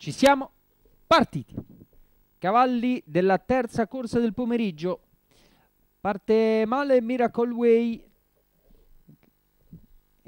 Ci siamo partiti. Cavalli della terza corsa del pomeriggio. Parte male Miracle Way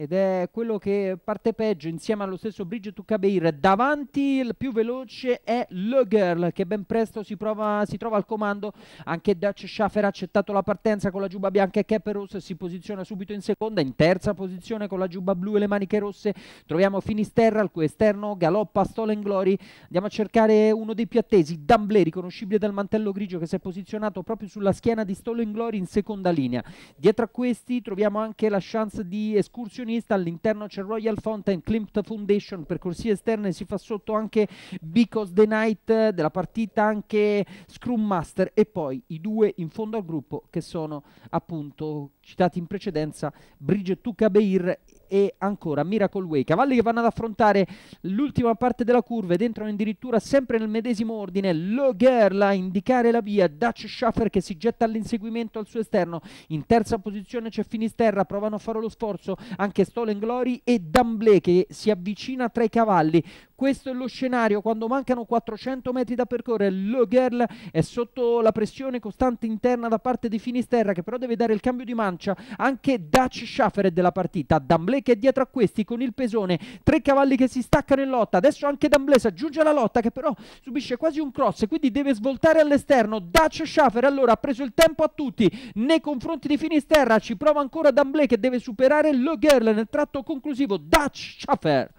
ed è quello che parte peggio insieme allo stesso Bridget Kabeir. Davanti il più veloce è Le Girl che ben presto si, prova, si trova al comando. Anche Dutch Schaffer ha accettato la partenza con la giubba bianca e Cap rossa. Si posiziona subito in seconda, in terza posizione con la giubba blu e le maniche rosse. Troviamo Finisterra al cui esterno galoppa Stolen Glory. Andiamo a cercare uno dei più attesi, Damblé, riconoscibile dal mantello grigio che si è posizionato proprio sulla schiena di Stolen Glory in seconda linea. Dietro a questi troviamo anche la chance di escursioni azionista, all'interno c'è Royal Fountain, Klimt Foundation, per corsie esterne si fa sotto anche Because the Night eh, della partita, anche Scrum Master e poi i due in fondo al gruppo che sono appunto citati in precedenza Bridget Tukabeir e ancora Miracle Way. Cavalli che vanno ad affrontare l'ultima parte della curva ed entrano addirittura sempre nel medesimo ordine. Lo Girl a indicare la via, Dutch Schaffer che si getta all'inseguimento al suo esterno. In terza posizione c'è Finisterra, provano a fare lo sforzo anche Stolen Glory e Damblé che si avvicina tra i cavalli. Questo è lo scenario quando mancano 400 metri da percorrere. Le Girl è sotto la pressione costante interna da parte di Finisterra che però deve dare il cambio di mancia anche Dutch Schaffer della partita. D'Amblé che è dietro a questi con il pesone. Tre cavalli che si staccano in lotta. Adesso anche D'Amblé si aggiunge alla lotta che però subisce quasi un cross e quindi deve svoltare all'esterno. Dutch Schaffer allora ha preso il tempo a tutti nei confronti di Finisterra. Ci prova ancora D'Amblé che deve superare Le Girl nel tratto conclusivo. Dutch Schaffer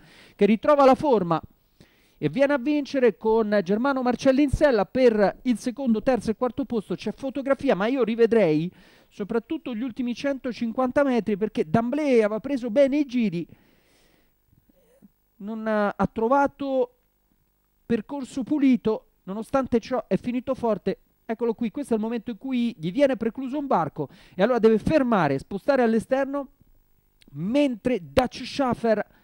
che ritrova la forma e viene a vincere con Germano sella per il secondo, terzo e quarto posto. C'è fotografia, ma io rivedrei soprattutto gli ultimi 150 metri perché D'Amblé aveva preso bene i giri, non ha, eh, ha trovato percorso pulito, nonostante ciò è finito forte. Eccolo qui, questo è il momento in cui gli viene precluso un barco e allora deve fermare, spostare all'esterno mentre Dutch Schaffer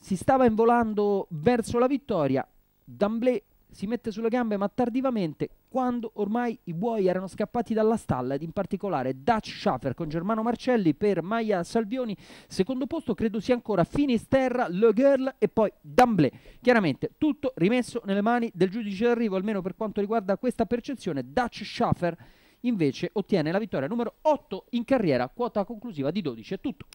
si stava involando verso la vittoria, D'Amblé si mette sulle gambe ma tardivamente quando ormai i buoi erano scappati dalla stalla ed in particolare Dutch Schaffer con Germano Marcelli per Maya Salvioni secondo posto credo sia ancora Finisterra, Le Girl e poi D'Amblé chiaramente tutto rimesso nelle mani del giudice d'arrivo almeno per quanto riguarda questa percezione Dutch Schaffer invece ottiene la vittoria numero 8 in carriera quota conclusiva di 12 è tutto